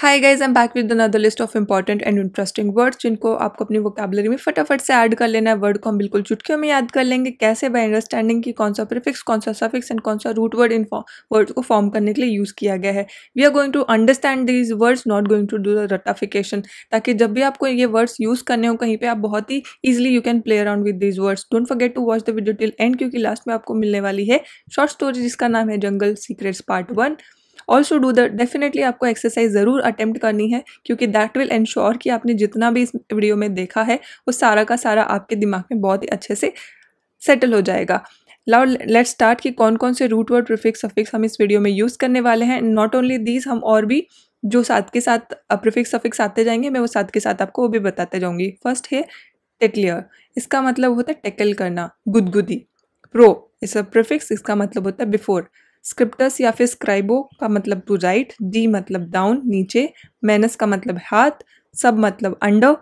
Hi guys am back with another list of important and interesting words जिनको आपको अपनी vocabulary में फटाफट से ऐड कर लेना है वर्ड को हम बिल्कुल चुटकियों में याद कर लेंगे कैसे बाय अंडरस्टैंडिंग की कौन सा प्रिफिक्स कौन सा सफिक्स एंड कौन सा रूट वर्ड इन वर्ड्स को फॉर्म करने के लिए यूज़ किया गया है we are going to understand these words not going to do रटाफिकेशन ताकि जब भी आपको ये वर्ड्स यूज़ करने हो कहीं पर आप बहुत ही easily you can play around with these words don't forget to watch the video till end क्योंकि लास्ट में आपको मिलने वाली है शॉर्ट स्टोरी जिसका नाम है jungle secrets part one also do the definitely आपको एक्सरसाइज ज़रूर अटैम्प्ट करनी है क्योंकि दैट विल एन्श्योर कि आपने जितना भी इस वीडियो में देखा है वो सारा का सारा आपके दिमाग में बहुत ही अच्छे से सेटल हो जाएगा लाउ लेट स्टार्ट कि कौन कौन से रूट वर्ड प्रिफिक्स सफिक्स हम इस वीडियो में यूज़ करने वाले हैं नॉट ओनली दीज हम और भी जो साथ के साथ प्रिफिक्स सफिक्स आते जाएंगे मैं वो साथ के साथ आपको वो भी बताते जाऊँगी फर्स्ट है टेकलियर इसका मतलब होता है टेकल करना गुदगुदी प्रो इस प्रिफिक्स इसका मतलब होता है बिफोर स्क्रिप्टस या फिर स्क्राइबो का मतलब टू राइट डी मतलब डाउन नीचे मैनस का मतलब हाथ सब मतलब अंडर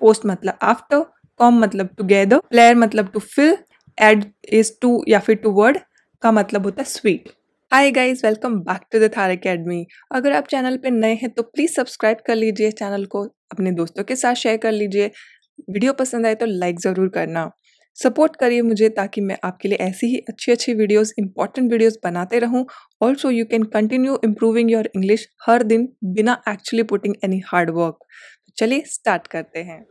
पोस्ट मतलब आफ्टर कॉम मतलब गैदर प्लेयर मतलब to fill ad is to या फिर टू वर्ड का मतलब होता है sweet hi guys welcome back to the Thar Academy अगर आप चैनल पर नए हैं तो प्लीज़ सब्सक्राइब कर लीजिए चैनल को अपने दोस्तों के साथ शेयर कर लीजिए वीडियो पसंद आए तो लाइक ज़रूर करना सपोर्ट करिए मुझे ताकि मैं आपके लिए ऐसी ही अच्छी अच्छी वीडियोस इंपॉर्टेंट वीडियोस बनाते रहूं also you can continue improving your English हर दिन बिना actually putting any hard work चलिए स्टार्ट करते हैं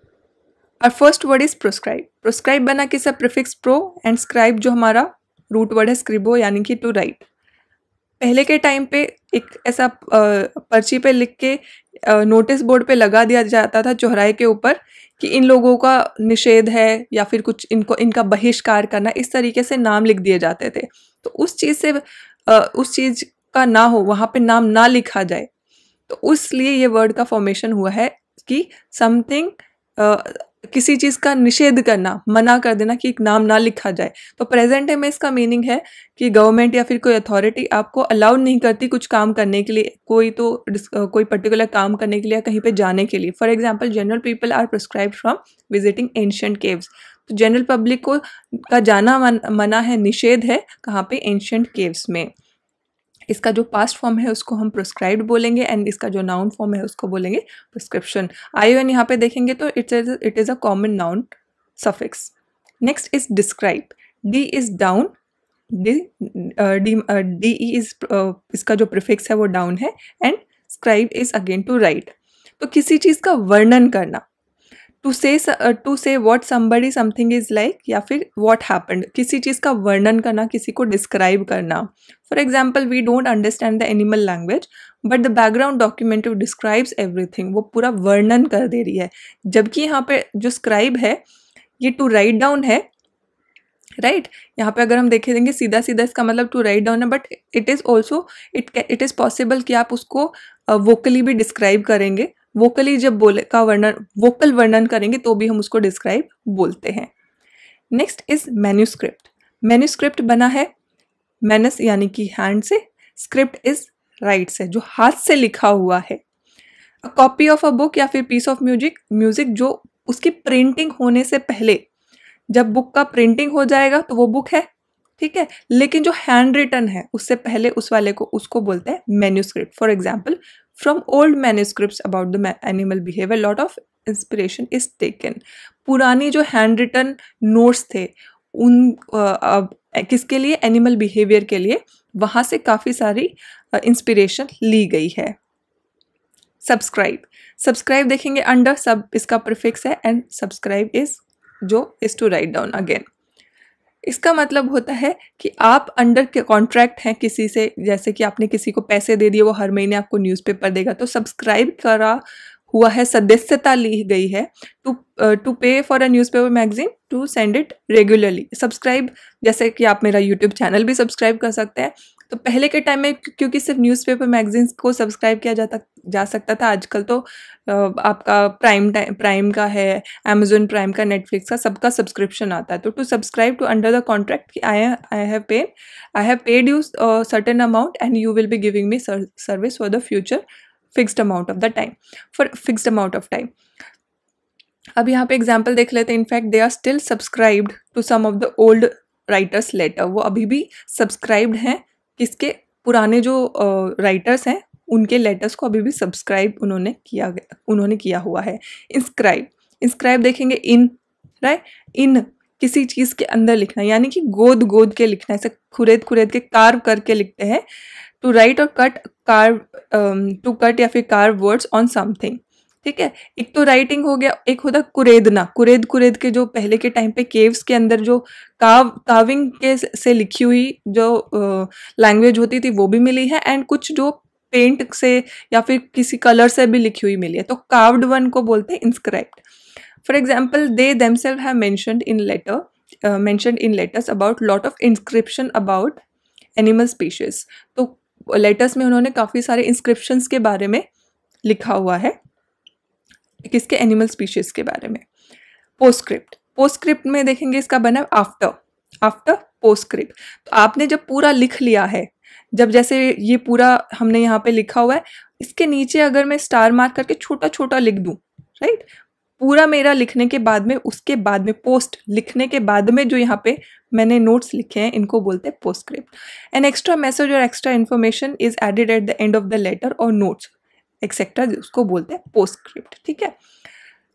और first word is proscribe proscribe बना sub prefix pro and scribe जो हमारा रूट वर्ड है स्क्रिबो यानी कि टू राइट पहले के टाइम पे एक ऐसा पर्ची पे लिख के नोटिस बोर्ड पे लगा दिया जाता था चौराहे के ऊपर कि इन लोगों का निषेध है या फिर कुछ इनको इनका बहिष्कार करना इस तरीके से नाम लिख दिए जाते थे तो उस चीज़ से उस चीज़ का ना हो वहाँ पे नाम ना लिखा जाए तो उस लिए ये वर्ड का फॉर्मेशन हुआ है कि समथिंग किसी चीज़ का निषेध करना मना कर देना कि एक नाम ना लिखा जाए तो प्रेजेंट में इसका मीनिंग है कि गवर्नमेंट या फिर कोई अथॉरिटी आपको अलाउड नहीं करती कुछ काम करने के लिए कोई तो कोई पर्टिकुलर काम करने के लिए या कहीं पे जाने के लिए for example general people are prescribe from visiting ancient caves तो जनरल पब्लिक को का जाना मन, मना है निषेध है कहाँ पे एंशंट केव्स में इसका जो पास्ट फॉर्म है उसको हम प्रोस्क्राइब्ड बोलेंगे एंड इसका जो नाउन फॉर्म है उसको बोलेंगे प्रिस्क्रिप्शन आई एन यहाँ पे देखेंगे तो it's it is a common noun suffix next is describe de is down D D E is इसका जो प्रिफिक्स है वो डाउन है and scribe is again to write तो किसी चीज़ का वर्णन करना टू से टू से what somebody something is like या फिर वॉट हैपन्ड किसी चीज़ का वर्णन करना किसी को डिस्क्राइब करना for example we don't understand the animal language but the background document describes everything वो पूरा वर्णन कर दे रही है जबकि यहाँ पर जो स्क्राइब है ये टू राइट डाउन है राइट right? यहाँ पे अगर हम देखे देंगे सीधा सीधा इसका मतलब टू राइट डाउन है but it is also it it is possible कि आप उसको वोकली uh, भी डिस्क्राइब करेंगे वोकली जब बोले का वर्णन वोकल वर्णन करेंगे तो भी हम उसको डिस्क्राइब बोलते हैं नेक्स्ट इज मैन्यूस्क्रिप्ट मैन्यूस्क्रिप्ट बना है मैनस यानी कि हैंड से स्क्रिप्ट इज राइट से जो हाथ से लिखा हुआ है a copy of a book या फिर पीस ऑफ म्यूजिक म्यूजिक जो उसकी प्रिंटिंग होने से पहले जब बुक का प्रिंटिंग हो जाएगा तो वो बुक है ठीक है लेकिन जो हैंड रिटन है उससे पहले उस वाले को उसको बोलते हैं manuscript for example from old manuscript about the animal behaviour lot of inspiration is taken पुरानी जो हैंड रिटन नोट्स थे उन किसके लिए एनिमल बिहेवियर के लिए वहाँ से काफ़ी सारी इंस्पिरेशन ली गई है सब्सक्राइब सब्सक्राइब देखेंगे अंडर सब इसका प्रिफिक्स है एंड सब्सक्राइब इज जो is to write down again इसका मतलब होता है कि आप अंडर के कॉन्ट्रैक्ट हैं किसी से जैसे कि आपने किसी को पैसे दे दिए वो हर महीने आपको न्यूज़पेपर देगा तो सब्सक्राइब करा हुआ है सदस्यता ली गई है to to pay for a newspaper magazine to send it regularly subscribe जैसे कि आप मेरा यूट्यूब चैनल भी सब्सक्राइब कर सकते हैं तो पहले के टाइम में क्योंकि सिर्फ न्यूज़पेपर मैगजीन्स को सब्सक्राइब किया जाता जा सकता था आजकल तो आपका प्राइम टाइम प्राइम का है अमेजोन प्राइम का नेटफ्लिक्स का सबका सब्सक्रिप्शन आता है तो to subscribe to under the contract कि I I have paid I have paid you certain amount and you will be giving me service for the future fixed amount of the time for fixed amount of time अब यहाँ पे example देख लेते हैं in fact they are still subscribed to some of the old writers letter वो अभी भी subscribed हैं किसके पुराने जो राइटर्स हैं उनके लेटर्स को अभी भी सब्सक्राइब उन्होंने किया उन्होंने किया हुआ है इंस्क्राइब इंस्क्राइब देखेंगे इन राइट इन किसी चीज़ के अंदर लिखना यानी कि गोद गोद के लिखना ऐसे खुरेद खुरेद के कार्व करके लिखते हैं टू राइट और कट कार्व टू कट या फिर कार्व वर्ड्स ऑन समथिंग ठीक है एक तो राइटिंग हो गया एक होता कुरेदना कुरेद कुरेद के जो पहले के टाइम पे केव्स के अंदर जो काव काविंग के से लिखी हुई जो लैंग्वेज होती थी वो भी मिली है एंड कुछ जो पेंट से या फिर किसी कलर से भी लिखी हुई मिली है तो कार्व्ड वन को बोलते हैं inscribed for example they themselves have mentioned in letter mentioned in letters about lot of inscription about animal species तो लेटर्स में उन्होंने काफ़ी सारे इंस्क्रिप्शंस के बारे में लिखा हुआ है किसके एनिमल स्पीशीज के बारे में पोस्क्रिप्ट पोस्क्रिप्ट में देखेंगे इसका बना आफ्टर आफ्टर पोस्क्रिप्ट तो आपने जब पूरा लिख लिया है जब जैसे ये पूरा हमने यहाँ पे लिखा हुआ है इसके नीचे अगर मैं स्टार मार्क करके छोटा छोटा लिख दूँ राइट पूरा मेरा लिखने के बाद में उसके बाद में पोस्ट लिखने के बाद में जो यहाँ पे मैंने नोट्स लिखे हैं इनको बोलते हैं पोस्क्रिप्ट एन एक्स्ट्रा मैसेज और extra information is added at the end of the letter और नोट्स एक्सेट्रा उसको बोलते हैं पोस्टक्रिप्ट ठीक है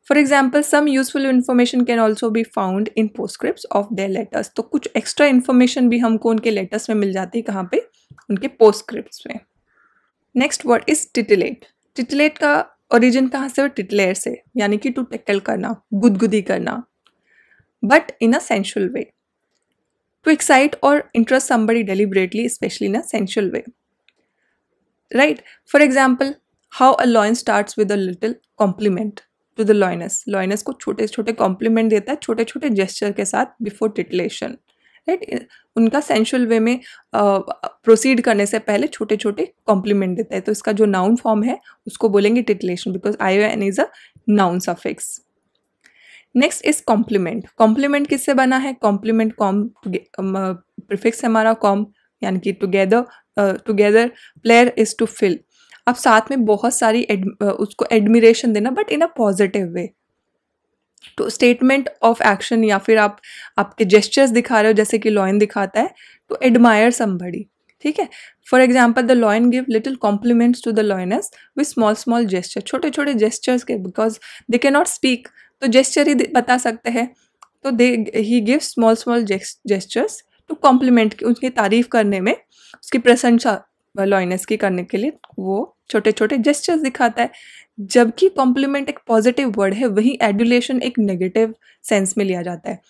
for example some useful information can also be found in postscript of the letters तो कुछ extra information भी हमको उनके लेटर्स में मिल जाती है कहाँ पे उनके पोस्टक्रिप्ट में next word is titillate titillate का ओरिजिन कहाँ से हो टिटलेयर से यानी कि टू टेकल करना गुदगुदी करना but in a sensual way to excite और interest somebody deliberately specially in a sensual way right for example how a lion start with a little compliment to the lioness lioness को छोटे छोटे complement देता है छोटे छोटे gesture के साथ बिफोर टिटलेशन राइट उनका सेंशुअल वे में प्रोसीड uh, करने से पहले छोटे छोटे कॉम्प्लीमेंट देता है तो इसका जो नाउन फॉर्म है उसको बोलेंगे titillation because I N is a noun suffix next is compliment compliment किससे बना है कॉम्प्लीमेंट कॉम प्रिफिक्स हमारा कॉम यानी कि टुगेदर टुगेदर प्लेयर इज टू फिल आप साथ में बहुत सारी उसको एडमिरेशन देना but in a positive way तो स्टेटमेंट ऑफ एक्शन या फिर आप आपके जेस्चर्स दिखा रहे हो जैसे कि लॉयन दिखाता है टू एडमायर समबड़ी ठीक है for example the lion give little compliments to the lioness with small small gesture छोटे छोटे जेस्चर्स के because they can not speak तो जेस्चर ही बता सकते हैं तो दे ही give small small gestures to compliment उसकी तारीफ करने में उसकी प्रशंसा की करने के लिए वो छोटे छोटे जेस्टर्स दिखाता है जबकि कॉम्प्लीमेंट एक पॉजिटिव वर्ड है वही एडुलेशन एक नेगेटिव सेंस में लिया जाता है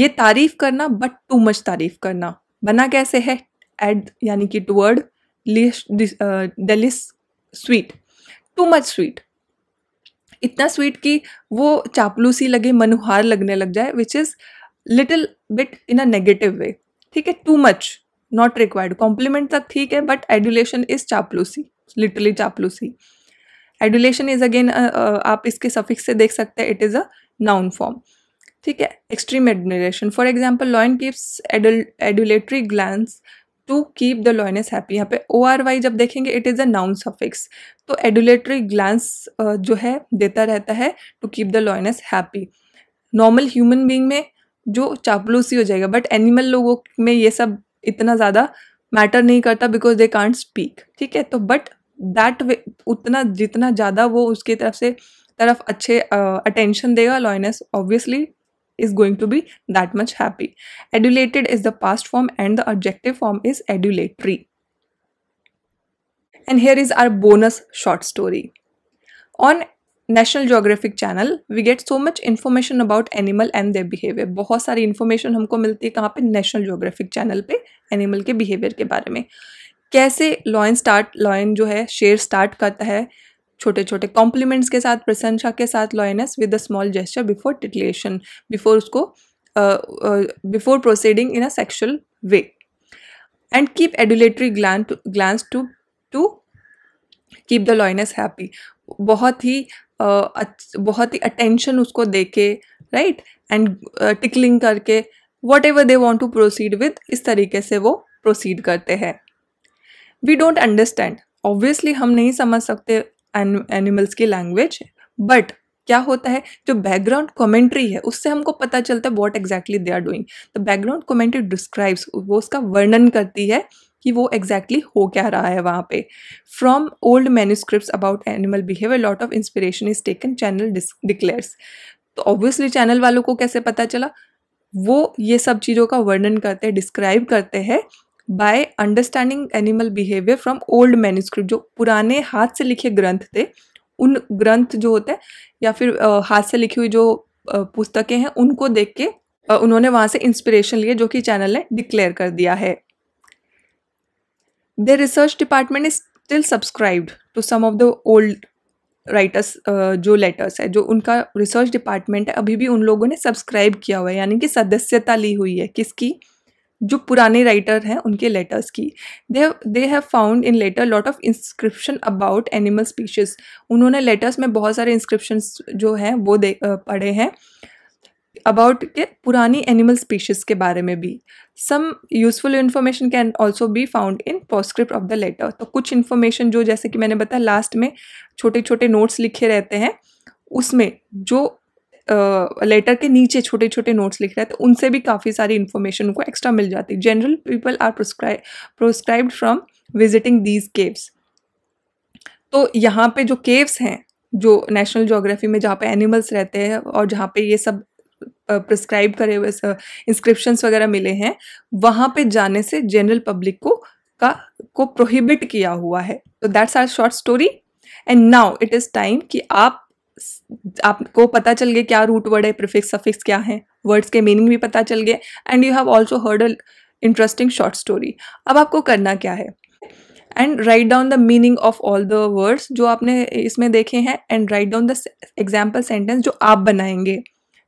ये तारीफ करना बट टू मच तारीफ करना बना कैसे है एड यानी कि टू वर्ड डेलिस स्वीट टू मच स्वीट इतना स्वीट कि वो चापलूसी लगे मनुहार लगने लग जाए which is little bit in a negative way ठीक है too much not required compliment तक ठीक है बट एडुलेशन इज चापलूसी लिटरली चापलूसी एडुलेशन इज अगेन आप इसके सफिक्स से देख सकते हैं it is a noun form ठीक है extreme adulation for example lion keeps adulatory glans to keep the lioness happy यहाँ पे ओ आर वाई जब देखेंगे इट इज़ तो अ नाउन सफिक्स तो एडुलेटरी ग्लैंस जो है देता रहता है to keep the lioness happy normal human being में जो चापलूसी हो जाएगा बट एनिमल लोगों में ये सब इतना ज़्यादा मैटर नहीं करता बिकॉज दे कांट स्पीक ठीक है तो बट दैट वे उतना जितना ज़्यादा वो उसकी तरफ से तरफ अच्छे अटेंशन uh, देगा lioness obviously is going to be that much happy adulated is the past form and the objective form is adulatory and here is our bonus short story on National Geographic channel we get so much information about animal and their behaviour बहुत सारी information हमको मिलती है कहाँ पे National Geographic channel पे animal के behaviour के बारे में कैसे लॉयन स्टार्ट लॉयन जो है शेर स्टार्ट करता है छोटे छोटे कॉम्प्लीमेंट्स के साथ प्रशंसा के साथ lioness with a small gesture before titillation before उसको before proceeding in a sexual way and keep adulatory gland glance to to keep the lioness happy बहुत ही बहुत ही अटेंशन उसको दे के राइट एंड टिकलिंग करके whatever they want to proceed with इस तरीके से वो प्रोसीड करते हैं वी डोंट अंडरस्टैंड ऑब्वियसली हम नहीं समझ सकते एनिमल्स की लैंग्वेज बट क्या होता है जो बैकग्राउंड कमेंट्री है उससे हमको पता चलता है what exactly they are doing the background commentary describes वो उसका वर्णन करती है कि वो एग्जैक्टली exactly हो क्या रहा है वहाँ पे from old manuscript about animal behaviour lot of inspiration is taken channel declares तो ऑब्वियसली चैनल वालों को कैसे पता चला वो ये सब चीज़ों का वर्णन करते हैं डिस्क्राइब करते हैं by understanding animal behaviour from old manuscript जो पुराने हाथ से लिखे ग्रंथ थे उन ग्रंथ जो होते हैं या फिर हाथ से लिखी हुई जो पुस्तकें हैं उनको देख के उन्होंने वहाँ से इंस्पिरेशन लिए जो कि चैनल ने डिक्लेयर कर दिया है Their research department is still subscribed to some of the old writers uh, जो लेटर्स है जो उनका रिसर्च डिपार्टमेंट है अभी भी उन लोगों ने सब्सक्राइब किया हुआ है यानी कि सदस्यता ली हुई है किसकी जो पुराने राइटर हैं उनके लेटर्स की they they have found in letter lot of inscription about animal species उन्होंने लेटर्स में बहुत सारे इंस्क्रिप्शन जो हैं वो दे पढ़े हैं अबाउट के पुरानी एनिमल स्पीशीज़ के बारे में भी some useful information can also be found in postscript of the letter तो कुछ इन्फॉर्मेशन जो जैसे कि मैंने बताया लास्ट में छोटे छोटे नोट्स लिखे रहते हैं उसमें जो लेटर uh, के नीचे छोटे छोटे नोट्स लिख रहे हैं तो उनसे भी काफ़ी सारी इन्फॉर्मेशन उनको एक्स्ट्रा मिल जाती है general people are proscribe proscribed from visiting these caves तो यहाँ पे जो केव्स हैं जो नेशनल जोग्राफी में जहाँ पे एनिमल्स रहते हैं और जहाँ पे ये सब प्रिस्क्राइब करे हुए इंस्क्रिप्शन वगैरह मिले हैं वहाँ पे जाने से जनरल पब्लिक को का को प्रोहिबिट किया हुआ है तो that's our short story and now it is time कि आप आपको पता चल गया क्या रूट वर्ड है प्रिफिक्स सफिक्स क्या है वर्ड्स के मीनिंग भी पता चल गए and you have also heard a interesting short story अब आपको करना क्या है and write down the meaning of all the words जो आपने इसमें देखे हैं and write down the example sentence जो आप बनाएंगे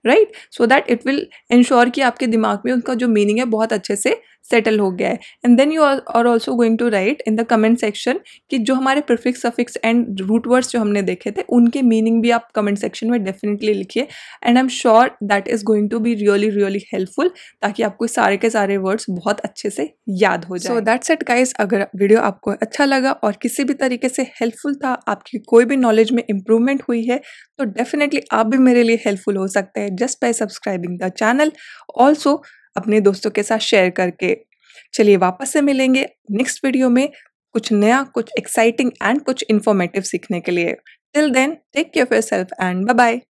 right so that it will ensure कि आपके दिमाग में उनका जो मीनिंग है बहुत अच्छे से सेटल हो गया है and then you are also going to write in the comment section कि जो हमारे prefix suffix and root words जो हमने देखे थे उनके मीनिंग भी आप कमेंट सेक्शन में डेफिनेटली लिखिए and I am sure that is going to be really really helpful ताकि आपको सारे के सारे वर्ड्स बहुत अच्छे से याद हो जाए सो दैट्स इट गाइज अगर वीडियो आपको अच्छा लगा और किसी भी तरीके से हेल्पफुल था आपकी कोई भी नॉलेज में इम्प्रूवमेंट हुई है तो डेफिनेटली आप भी मेरे लिए हेल्पफुल हो सकते हैं just by subscribing the channel also अपने दोस्तों के साथ शेयर करके चलिए वापस से मिलेंगे नेक्स्ट वीडियो में कुछ नया कुछ एक्साइटिंग एंड कुछ इन्फॉर्मेटिव सीखने के लिए till then take care for self and bye bye